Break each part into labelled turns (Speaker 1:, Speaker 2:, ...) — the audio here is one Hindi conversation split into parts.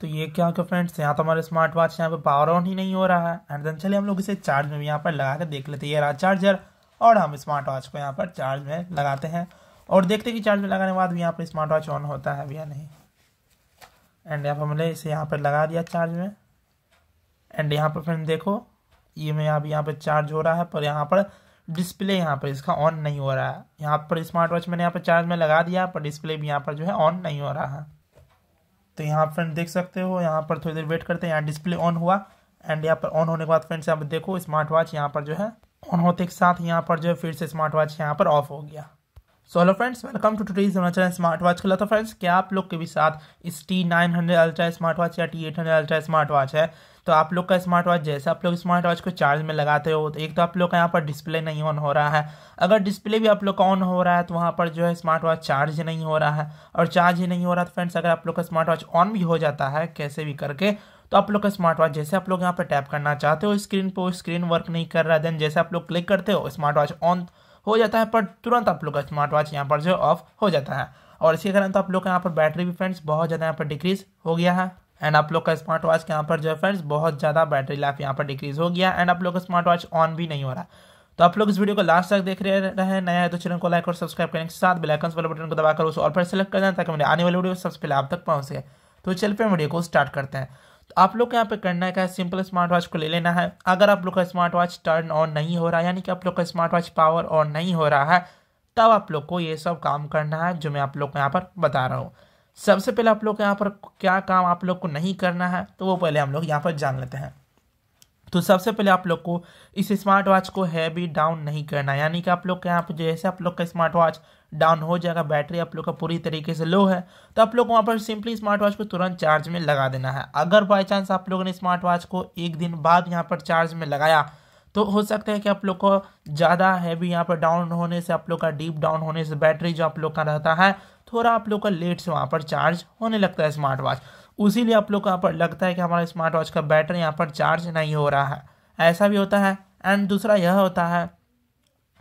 Speaker 1: तो ये क्या होगा फ्रेंड्स यहाँ तो हमारे स्मार्ट वॉच यहाँ पे पावर ऑन ही नहीं हो रहा है एंड देन चलिए हम लोग इसे चार्ज में भी यहाँ पर लगा कर देख लेते हैं ये रहा चार्जर और हम स्मार्ट वॉच को यहाँ पर चार्ज में लगाते हैं और देखते हैं कि चार्ज में लगाने के बाद भी यहाँ पर स्मार्ट वॉच ऑन होता है या नहीं एंड यहाँ पर हमने इसे यहाँ पर लगा दिया चार्ज में एंड यहाँ पर फ्रेंड देखो ये मैं यहाँ यहाँ पर चार्ज हो रहा है पर यहाँ पर डिस्प्ले यहाँ पर इसका ऑन नहीं हो रहा है यहाँ पर स्मार्ट वॉच मैंने यहाँ पर चार्ज में लगा दिया पर डिस्प्ले भी यहाँ पर जो है ऑन नहीं हो रहा है तो यहाँ फ्रेंड देख सकते हो यहाँ पर थोड़ी देर वेट करते हैं यहाँ डिस्प्ले ऑन हुआ एंड यहाँ पर ऑन होने के बाद फ्रेंड्स यहाँ पर देखो स्मार्ट वॉच यहाँ पर जो है ऑन होते के साथ यहाँ पर जो है फिर से स्मार्ट वॉच यहाँ पर ऑफ हो गया so hello friends welcome to today's हमारा स्मार्ट वॉच खेला तो फ्रेंड्स क्या आप लोग के भी साथ इस T nine hundred ultra smart watch या T eight hundred ultra smart watch है तो आप लोग का स्मार्ट वॉच जैसे आप लोग स्मार्ट वॉच को चार्ज में लगाते हो तो एक तो आप लोग का यहाँ पर डिस्प्ले नहीं ऑन हो रहा है अगर डिस्प्ले भी आप लोग का ऑन हो रहा है तो वहाँ पर जो है स्मार्ट वॉच चार्ज नहीं हो रहा है और चार्ज ही नहीं हो रहा तो फ्रेंड्स अगर आप लोग का स्मार्ट वॉच ऑन भी हो जाता है कैसे भी करके तो आप लोग का स्मार्ट वॉच जैसे आप लोग यहाँ पर टैप करना चाहते हो स्क्रीन पर स्क्रीन वर्क नहीं कर रहा है देन जैसे आप लोग क्लिक करते हो स्मार्ट वॉच ऑन हो जाता है पर तुरंत आप लोग का स्मार्ट वॉच यहाँ पर जो ऑफ हो जाता है और इसके कारण तो आप लोग का यहाँ पर बैटरी भी फ्रेंड्स बहुत ज़्यादा यहाँ पर डिक्रीज हो गया है एंड आप लोग का स्मार्ट वॉच यहाँ पर जो है फ्रेंड्स बहुत ज़्यादा बैटरी लाइफ यहाँ पर डिक्रीज हो गया एंड आप लोग का स्मार्ट वॉच ऑन भी नहीं हो रहा तो आप लोग इस वीडियो को लास्ट तक देख रहे हैं नया है तो चैनल को लाइक और सब्सक्राइब करने के साथ बिलाइकन वाले बटन को दबाकर उस और पर सेलेक्ट कर दें ताकि मेरे आने वाले वीडियो सबसे पहले आप तक पहुँच सके तो चल पे वीडियो को स्टार्ट करते हैं आप लोग यहाँ पे करना है क्या सिंपल स्मार्ट वॉच को ले लेना है अगर आप लोग का स्मार्ट वॉच टर्न ऑन नहीं हो रहा है यानी कि आप लोग का स्मार्ट वॉच पावर ऑन नहीं हो रहा है तब आप लोग को ये सब काम करना है जो मैं आप लोग को यहाँ पर बता रहा हूँ सबसे पहले आप लोग को यहाँ पर क्या काम आप लोग को नहीं करना है तो वो पहले हम लोग यहाँ पर जान लेते हैं तो सबसे पहले आप लोग को इस स्मार्ट वॉच को हैवी डाउन नहीं करना यानी कि आप लोग के यहाँ पर जैसे आप लोग का स्मार्ट वॉच डाउन हो जाएगा बैटरी आप लोग का पूरी तरीके से लो है तो आप लोग वहाँ पर सिंपली स्मार्ट वॉच को तुरंत चार्ज में लगा देना है अगर बाई चांस आप लोगों ने स्मार्ट वॉच को एक दिन बाद यहाँ पर चार्ज में लगाया तो हो सकता है कि आप लोग को ज़्यादा हैवी यहाँ पर डाउन होने से आप लोग का डीप डाउन होने से बैटरी जो आप लोग का रहता है थोड़ा आप लोग का लेट से वहाँ पर चार्ज होने लगता है स्मार्ट वॉच उसी लिए आप लोग को यहाँ पर लगता है कि हमारा स्मार्ट वॉच का बैटरी यहाँ पर चार्ज नहीं हो रहा है ऐसा भी होता है एंड दूसरा यह होता है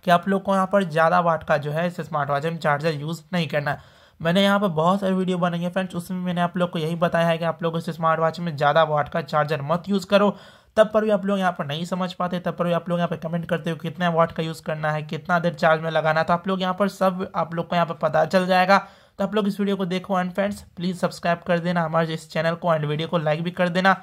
Speaker 1: कि आप लोग को यहाँ पर ज़्यादा वाट का जो है इस स्मार्ट वॉच में चार्जर यूज़ नहीं करना है मैंने यहाँ पर बहुत सारी वीडियो बनाई है फ्रेंड्स उसमें मैंने आप लोग को यही बताया है कि आप लोग इस स्मार्ट वॉच में ज़्यादा वाट का चार्जर मत यूज़ करो तब पर भी आप लोग यहाँ पर नहीं समझ पाते तब पर भी आप लोग यहाँ पर कमेंट करते हो कितना वाट का यूज़ करना है कितना देर चार्ज में लगाना है तो आप लोग यहाँ पर सब आप लोग को यहाँ पर पता चल जाएगा तो आप लोग इस वीडियो को देखो एंड फ्रेंड्स प्लीज़ सब्सक्राइब कर देना हमारे इस चैनल को एंड वीडियो को लाइक भी कर देना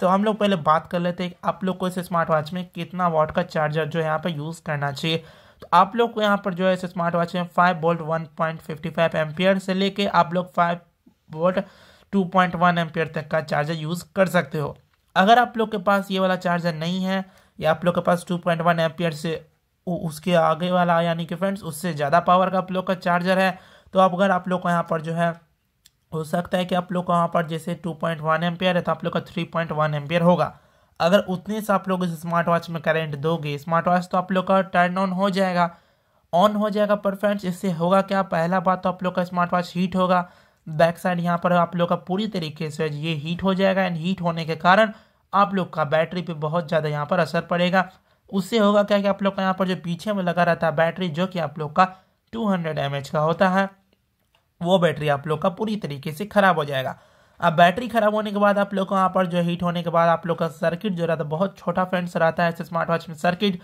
Speaker 1: तो हम लोग पहले बात कर लेते हैं आप लोग को इस स्मार्ट वॉच में कितना वॉट का चार्जर जो है यहाँ पर यूज़ करना चाहिए तो आप लोग को यहाँ पर जो है इस स्मार्ट वॉच में five volt one point fifty five से लेके आप लोग five volt two point one तक का चार्जर यूज़ कर सकते हो अगर आप लोग के पास ये वाला चार्जर नहीं है या आप लोग के पास टू पॉइंट वन से उसके आगे वाला यानी कि फ्रेंड्स उससे ज़्यादा पावर का आप लोग का चार्जर है तो अब अगर आप लोग को यहाँ पर जो है हो सकता है कि आप लोग को यहाँ पर जैसे टू पॉइंट वन एम्पेयर है तो आप लोग का थ्री पॉइंट वन एम्पेयर होगा अगर उतने से आप लोग इस स्मार्ट वॉच में करेंट दोगे स्मार्ट वॉच तो आप लोग का टर्न ऑन हो जाएगा ऑन हो जाएगा पर फ्रेंड्स इससे होगा क्या पहला बात तो आप लोग का स्मार्ट वॉच हीट होगा बैक साइड यहाँ पर आप लोग का पूरी तरीके से ये हीट हो जाएगा एंड हीट होने के कारण आप लोग का बैटरी पे बहुत ज़्यादा यहाँ पर असर पड़ेगा उससे होगा क्या कि आप लोग का यहाँ पर जो पीछे में लगा रहता है बैटरी जो कि आप लोग का 200 एम का होता है वो बैटरी आप लोग का पूरी तरीके से ख़राब हो जाएगा अब बैटरी ख़राब होने के बाद आप लोग को यहाँ पर जो हीट होने के बाद आप लोग का सर्किट जो रहता है बहुत छोटा फ्रेंड्स रहता है इस स्मार्ट वॉच में सर्किट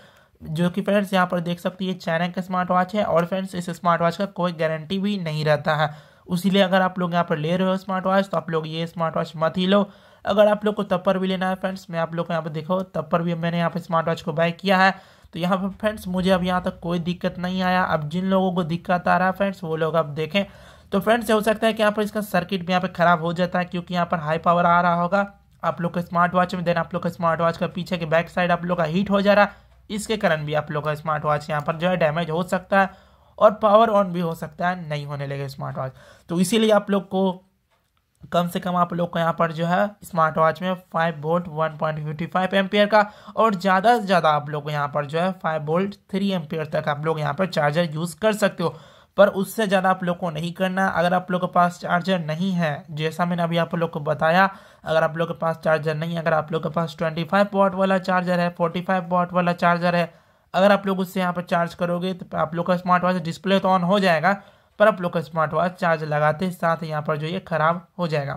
Speaker 1: जो कि फ्रेंड्स यहाँ पर देख सकती है चाइना का स्मार्ट वॉच है और फ्रेंड्स इस स्मार्ट वॉच का कोई गारंटी भी नहीं रहता है उसीलिए अगर आप लोग यहाँ पर ले रहे हो स्मार्ट वॉच तो आप लोग ये स्मार्ट वॉच मत ही लो अगर आप लोग को तब पर भी लेना है फ्रेंड्स मैं आप लोग को यहाँ पर देखो तब पर भी मैंने यहाँ पर स्मार्ट वॉच को बाय किया है तो यहाँ पर फ्रेंड्स मुझे अब यहाँ तक कोई दिक्कत नहीं आया अब जिन लोगों को दिक्कत आ रहा है फ्रेंड्स वो लोग अब देखें तो फ्रेंड्स हो सकता है कि यहाँ पर इसका सर्किट भी यहाँ पर ख़राब हो जाता है क्योंकि यहाँ पर हाई पावर आ रहा होगा आप लोग का स्मार्ट वॉच में देन आप लोग का स्मार्ट वॉच का पीछे के बैक साइड आप लोग का हीट हो जा रहा है इसके कारण भी आप लोग का स्मार्ट वॉच यहाँ पर जो है डैमेज हो सकता है और पावर ऑन भी हो सकता है नहीं होने लगे स्मार्ट वॉच तो इसीलिए आप लोग को कम से कम आप लोग को यहाँ पर जो है स्मार्ट वॉच में five volt one point fifty five ampere का और ज़्यादा से ज़्यादा आप लोग को यहाँ पर जो है फाइव वोल्ट थ्री एम तक आप लोग यहाँ पर चार्जर यूज़ कर सकते हो पर उससे ज़्यादा आप लोग को नहीं करना अगर आप लोग के पास चार्जर नहीं है जैसा मैंने अभी आप लोग को बताया अगर आप लोग के पास चार्जर नहीं है अगर आप लोग के पास ट्वेंटी फाइव वाला चार्जर है फोर्टी फाइव वाला चार्जर है अगर आप लोग उससे यहाँ पर चार्ज करोगे तो आप लोग का स्मार्ट वॉच डिस्प्ले तो ऑन हो जाएगा पर आप लोग का स्मार्ट वॉच चार्ज लगाते साथ यहाँ पर जो ये ख़राब हो जाएगा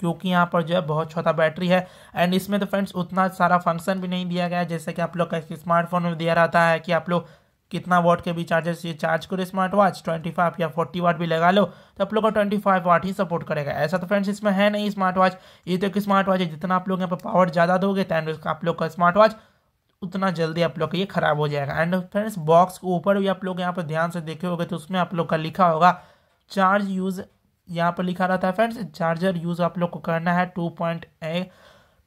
Speaker 1: क्योंकि यहाँ पर जो है बहुत छोटा बैटरी है एंड इसमें तो फ्रेंड्स उतना सारा फंक्शन भी नहीं दिया गया जैसे कि आप लोग का स्मार्टफोन में दिया रहता है कि आप लोग कितना वाट के भी चार्जर से चार्ज करो स्मार्ट वॉच 25 या 40 वाट भी लगा लो तो आप लोग का 25 वाट ही सपोर्ट करेगा ऐसा तो फ्रेंड्स इसमें है नहीं स्मार्ट वॉच ये तो एक स्मार्ट वॉच है जितना आप लोग यहाँ पर पावर ज़्यादा दोगे दैन आप लोग का स्मार्ट वॉच उतना जल्दी आप लोग का ये खराब हो जाएगा एंड फ्रेंड्स बॉक्स के ऊपर भी आप लोग यहाँ पर ध्यान से देखे होगे तो उसमें आप लोग का लिखा होगा चार्ज यूज़ यहाँ पर लिखा रहता है फ्रेंड्स चार्जर यूज़ आप लोग को करना है two point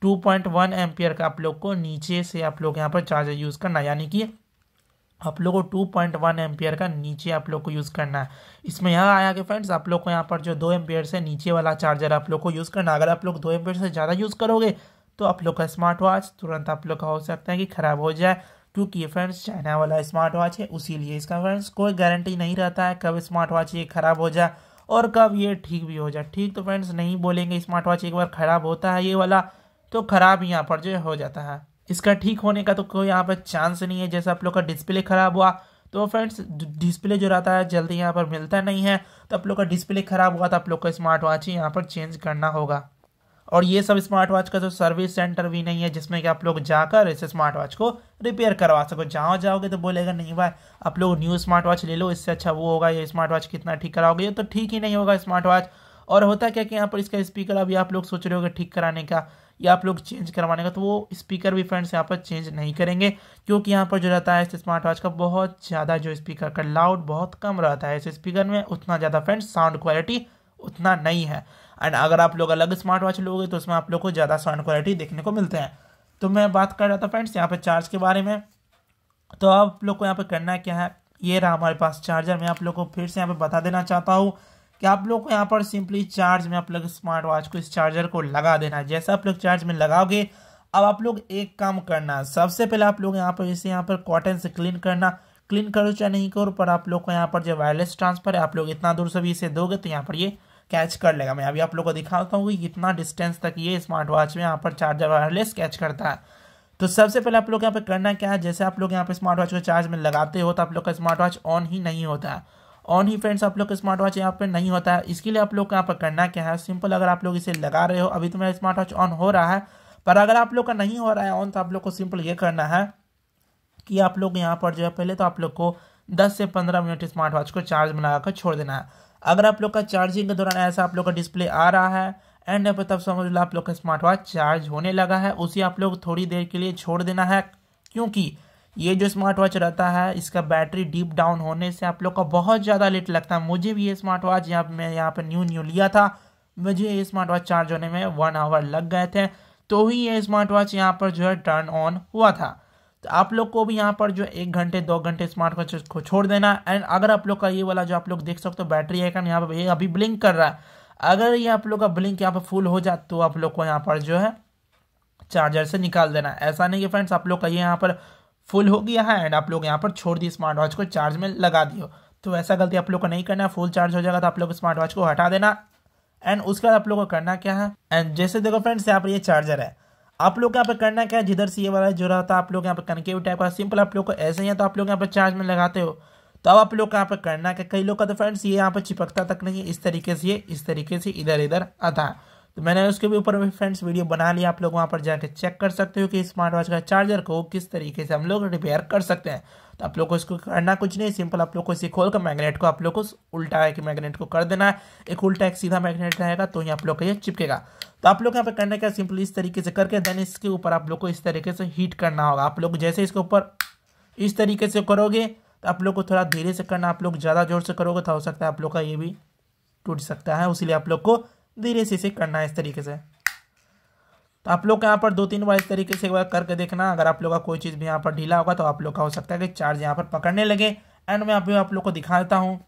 Speaker 1: two point one ampere का आप लोग को नीचे से आप लोग यहाँ पर चार्जर यूज़ करना है यानी कि आप लोग को टू पॉइंट वन एम्पियर का नीचे आप लोग को यूज़ करना है इसमें यहाँ आया कि फ्रेंड्स आप लोग को यहाँ पर जो दो एम्पियर से नीचे वाला चार्जर आप लोग को यूज़ करना अगर आप लोग दो एम्पियर से ज़्यादा यूज़ करोगे तो आप लोग का स्मार्ट वॉच तुरंत आप लोग का हो सकता है कि ख़राब हो जाए क्योंकि ये फ्रेंड्स चाइना वाला स्मार्ट वॉच है उसी लिए इसका फ्रेंड्स कोई गारंटी नहीं रहता है कब स्मार्ट वॉच ये ख़राब हो जाए और कब ये ठीक भी हो जाए ठीक तो फ्रेंड्स नहीं बोलेंगे स्मार्ट वॉच एक बार ख़राब होता है ये वाला तो ख़राब यहाँ पर जो हो जाता है इसका ठीक होने का तो कोई यहाँ पर चांस नहीं है जैसे आप लोग का डिस्प्ले ख़राब हुआ तो फ्रेंड्स डिस्प्ले जो रहता है जल्दी यहाँ पर मिलता नहीं है तो आप लोग का डिस्प्ले ख़राब हुआ तो आप लोग का स्मार्ट वॉच ही यहाँ पर चेंज करना होगा और ये सब स्मार्ट वॉच का जो सर्विस सेंटर भी नहीं है जिसमें कि आप लोग जाकर इस स्मार्ट वॉच को रिपेयर करवा सको जहाँ जाओगे तो बोलेगा नहीं भाई आप लोग न्यू स्मार्ट वॉच ले लो इससे अच्छा वो होगा ये स्मार्ट वॉच कितना ठीक कराओगे ये तो ठीक ही नहीं होगा स्मार्ट वॉच और होता क्या कि यहाँ पर इसका स्पीकर अभी आप लोग सोच रहे होगे ठीक कराने का या आप लोग चेंज करवाने का तो वो स्पीकर भी फ्रेंड्स यहाँ पर चेंज नहीं करेंगे क्योंकि यहाँ पर जो रहता है इस स्मार्ट वॉच का बहुत ज़्यादा जो स्पीकर का लाउड बहुत कम रहता है इस स्पीकर में उतना ज़्यादा फ्रेंड्स साउंड क्वालिटी उतना नहीं है एंड अगर आप लोग अलग स्मार्ट वॉच लोगे तो उसमें आप लोग को ज़्यादा साउंड क्वालिटी देखने को मिलते हैं तो मैं बात कर रहा था फ्रेंड्स यहाँ पर चार्ज के बारे में तो आप लोग को यहाँ पर करना क्या है ये रहा हमारे पास चार्जर मैं आप लोग को फिर से यहाँ पर बता देना चाहता हूँ कि आप लोग को यहाँ पर सिंपली चार्ज में आप लोग स्मार्ट वॉच को इस चार्जर को लगा देना है जैसे आप लोग चार्ज में लगाओगे अब आप लोग एक काम करना सबसे पहले आप लोग यहाँ पर इसे यहाँ पर कॉटन से क्लीन करना क्लीन करो चाहे नहीं करो पर आप लोग को यहाँ पर जो वायरलेस ट्रांसफर है आप लोग इतना दूर से भी इसे दोगे तो यहाँ पर ये कैच कर लेगा मैं अभी आप लोग को दिखाता हूँ कि कितना डिस्टेंस तक ये स्मार्ट वॉच में यहाँ पर चार्जर वायरलेस कैच करता है तो सबसे पहले आप लोग यहाँ पर करना क्या है जैसे आप लोग यहाँ पर स्मार्ट वॉच को चार्ज में लगाते हो तो आप लोग का स्मार्ट वॉच ऑन ही नहीं होता है ऑन ही फ्रेंड्स आप लोग का स्मार्ट वॉच यहाँ पर नहीं होता है इसके लिए आप लोग यहाँ पर करना क्या है सिंपल अगर आप लोग इसे लगा रहे हो अभी तो मेरा स्मार्ट वॉच ऑन हो रहा है पर अगर आप लोग का नहीं हो रहा है ऑन तो आप लोग को सिंपल ये करना है कि आप लोग यहाँ पर जो है पहले तो आप लोग को 10 से 15 मिनट स्मार्ट वॉच को चार्ज में लगा कर छोड़ देना है अगर आप लोग का चार्जिंग के दौरान ऐसा आप लोग का डिस्प्ले आ रहा है एंड पर तब समझ लो आप लोग का स्मार्ट वॉच चार्ज होने लगा है उसी आप लोग थोड़ी देर के लिए छोड़ देना है क्योंकि ये जो स्मार्ट वॉच रहता है इसका बैटरी डीप डाउन होने से आप लोग का बहुत ज़्यादा लेट लगता है मुझे भी ये स्मार्ट वॉच यहाँ मैं यहाँ पर न्यू न्यू लिया था मुझे ये स्मार्ट वॉच चार्ज होने में वन आवर लग गए थे तो ही ये स्मार्ट वॉच यहाँ पर जो है टर्न ऑन हुआ था तो आप लोग को भी यहाँ पर जो एक घंटे दो घंटे स्मार्ट वॉच को छोड़ देना एंड अगर आप लोग का ये वाला जो आप लोग देख सकते हो बैटरी आइकन यहाँ पर ये अभी ब्लिंक कर रहा है अगर ये आप लोग का ब्लिंक यहाँ पर फुल हो जाए तो आप लोग को यहाँ पर जो है चार्जर से निकाल देना ऐसा नहीं कि फ्रेंड्स आप लोग का ये यहाँ पर फुल हो गया है एंड आप लोग यहाँ पर छोड़ दिए स्मार्ट वॉच को चार्ज में लगा दियो तो ऐसा गलती आप लोग को नहीं करना है फुल चार्ज हो जाएगा तो आप लोग स्मार्ट वॉच को हटा देना एंड उसके बाद आप लोग को करना क्या है एंड जैसे देखो फ्रेंड्स यहाँ पर ये चार्जर है आप लोग यहाँ पर करना क्या है जिधर से ये वाला जो रहा था आप लोग यहाँ पर कनकेव टाइप का सिंपल आप लोग को ऐसे ही है तो आप लोग यहाँ पर चार्ज में लगाते हो तो अब आप लोग यहाँ पर करना क्या कई लोग का तो फ्रेंड्स ये यहाँ पर चिपकता तक नहीं है इस तरीके से ये इस तरीके से इधर इधर आता तो मैंने उसके भी ऊपर फ्रेंड्स वीडियो बना लिया आप लोग वहाँ पर जाकर चेक कर सकते हो कि स्मार्ट वॉच का चार्जर को किस तरीके से हम लोग रिपेयर कर सकते हैं तो आप लोग को इसको करना कुछ नहीं सिंपल आप लोग को इसे खोल कर मैग्नेट को आप लोग को उल्टा एक मैग्नेट को कर देना है एक उल्टा एक सीधा मैग्नेट रहेगा तो ही आप लोग का ये चिपकेगा तो आप लोग यहाँ पे करने का सिंपल इस तरीके से करके देन इसके ऊपर आप लोग को इस तरीके से हीट करना होगा आप लोग जैसे इसके ऊपर इस तरीके से करोगे तो आप लोग को थोड़ा धीरे से करना आप लोग ज़्यादा जोर से करोगे तो हो सकता है आप लोग का ये भी टूट सकता है उसीलिए आप लोग को धीरे से इसे करना है इस तरीके से तो आप लोग यहाँ पर दो तीन बार इस तरीके से करके देखना अगर आप लोग का कोई चीज़ भी यहाँ पर ढीला होगा तो आप लोग का हो सकता है कि चार्ज यहाँ पर पकड़ने लगे एंड मैं अभी आप लोग को दिखा देता हूँ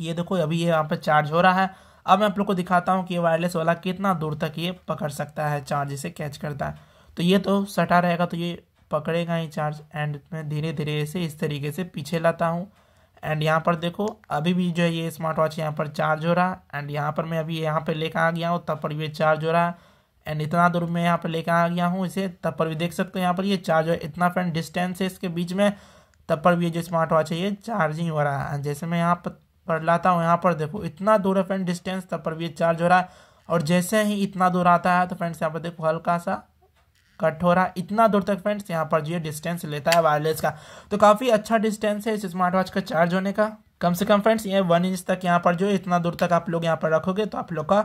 Speaker 1: ये देखो अभी ये यहाँ पर चार्ज हो रहा है अब मैं आप लोग को दिखाता हूँ कि ये वायरलेस वाला कितना दूर तक ये पकड़ सकता है चार्ज इसे कैच करता है तो ये तो सटा रहेगा तो ये पकड़ेगा ही चार्ज एंड मैं धीरे धीरे इसे इस तरीके से पीछे लाता हूँ एंड यहाँ पर देखो अभी भी जो है ये स्मार्ट वॉच यहाँ पर चार्ज हो रहा है एंड यहाँ पर मैं अभी यहाँ पर लेकर आ गया हूँ तब पर ये चार्ज हो रहा है एंड इतना दूर में यहाँ पर लेकर आ गया हूँ इसे तब पर भी देख सकते हो यहाँ पर ये चार्ज इतना फ्रेंड डिस्टेंस है इसके बीच में तब पर भी ये जो स्मार्ट वॉच है ये चार्जिंग हो रहा है जैसे मैं यहाँ पर लाता हूँ यहाँ पर देखो इतना दूर है फ्रेंड डिस्टेंस तब पर भी ये चार्ज हो रहा है और जैसे ही इतना दूर आता है तो फ्रेंड्स यहाँ पर देखो हल्का सा कट हो रहा है इतना दूर तक फ्रेंड्स यहाँ पर जो डिस्टेंस लेता है वायरलेस का तो काफ़ी अच्छा डिस्टेंस है इस स्मार्ट वॉच का चार्ज होने का कम से कम फ्रेंड्स ये वन इंच तक यहाँ पर जो इतना दूर तक आप लोग यहाँ पर रखोगे तो आप लोग का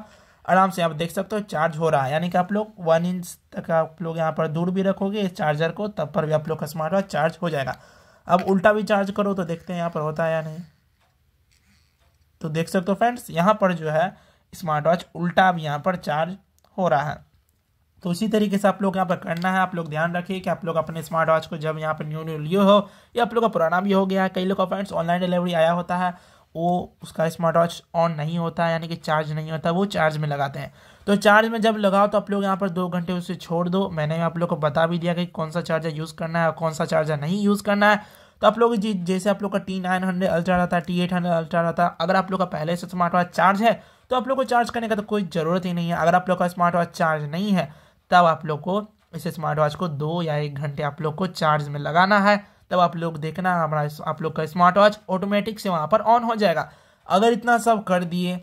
Speaker 1: आराम से आप देख सकते हो चार्ज हो रहा है यानी कि आप लोग वन इंच तक आप लोग यहाँ पर दूर भी रखोगे इस चार्जर को तब पर भी आप लोग का स्मार्ट वॉच चार्ज हो जाएगा अब उल्टा भी चार्ज करो तो देखते हैं यहाँ पर होता है या नहीं तो देख सकते हो फ्रेंड्स यहाँ पर जो है स्मार्ट वॉच उल्टा अब यहाँ पर चार्ज हो रहा है तो इसी तरीके से आप लोग यहाँ पर करना है आप लोग ध्यान रखिए कि आप लोग अपने स्मार्ट वॉच को जब यहाँ पर न्यू न्यू लियो हो या आप लोग का पुराना भी हो गया है कई लोग का फ्रेंड्स ऑनलाइन डिलीवरी आया होता है वो उसका स्मार्ट वॉच ऑन नहीं होता यानी कि चार्ज नहीं होता वो चार्ज में लगाते हैं तो चार्ज में जब लगाओ तो आप लोग यहाँ पर दो घंटे उसे छोड़ दो मैंने आप लोग को बता भी दिया कि कौन सा चार्जर यूज़ करना है और कौन सा चार्जर नहीं यूज़ करना है तो आप लोग जैसे आप लोग का टी नाइन हंड्रेड अल्ट्रा रहता है टी एट हंड्रेड अल्ट्रा रहता है अगर आप लोग का पहले से स्मार्ट वॉच चार्ज है तो आप लोग को चार्ज करने का तो कोई ज़रूरत ही नहीं है अगर आप लोग का स्मार्ट वॉच चार्ज नहीं है तब आप लोग को इस स्मार्ट वॉच को दो या एक घंटे आप लोग को चार्ज में लगाना है तब आप लोग देखना हमारा आप लोग का स्मार्ट वॉच ऑटोमेटिक से वहाँ पर ऑन हो जाएगा अगर इतना सब कर दिए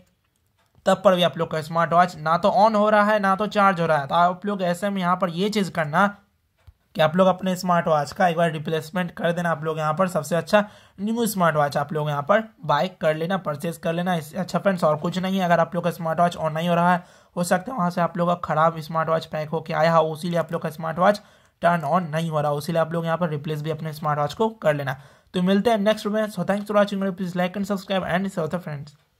Speaker 1: तब पर भी आप लोग का स्मार्ट वॉच ना तो ऑन हो रहा है ना तो चार्ज हो रहा है तो आप लोग ऐसे में यहाँ पर ये चीज़ करना कि आप लोग अपने स्मार्ट वॉच का एक बार रिप्लेसमेंट कर देना आप लोग यहाँ पर सबसे अच्छा न्यू स्मार्ट वॉच आप लोग यहाँ पर बाय कर लेना परचेज कर लेना इससे अच्छा फ्रेंड्स और कुछ नहीं है अगर आप लोग का स्मार्ट वॉच ऑन नहीं हो रहा है हो सकता है वहाँ से आप लोग का खराब स्मार्ट वॉच पैक होकर आया हो उसी आप लोग का स्मार्ट वॉच टर्न ऑन नहीं हो रहा उसी आप लोग यहाँ पर रिप्लेस भी अपने स्मार्ट वॉच को कर लेना तो मिलते हैं नेक्स्ट में so thanks for watching please like and subscribe and friends